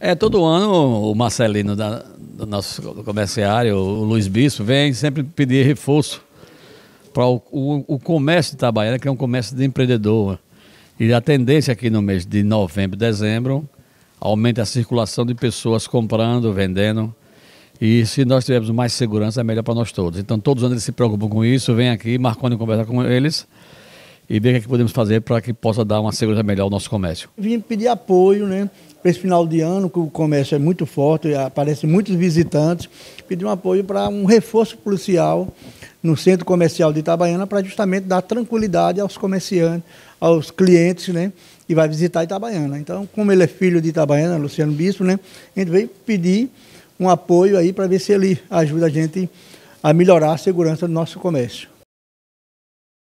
É, todo ano o Marcelino, da, do nosso comerciário, o Luiz Bispo, vem sempre pedir reforço para o, o, o, comércio de Itabaiana, que é um comércio de empreendedor. E a tendência aqui no mês de novembro e dezembro aumenta a circulação de pessoas comprando, vendendo. E se nós tivermos mais segurança, é melhor para nós todos. Então, todos os anos eles se preocupam com isso, vêm aqui, Marconi conversa com eles e ver o que é podemos fazer para que possa dar uma segurança melhor ao nosso comércio. Vim pedir apoio, né? Para esse final de ano, que o comércio é muito forte, aparecem muitos visitantes, pedir um apoio para um reforço policial no centro comercial de Itabaiana para justamente dar tranquilidade aos comerciantes, aos clientes, né? Que vai visitar Itabaiana. Então, como ele é filho de Itabaiana, Luciano Bispo, né? A gente veio pedir um apoio aí para ver se ele ajuda a gente a melhorar a segurança do nosso comércio.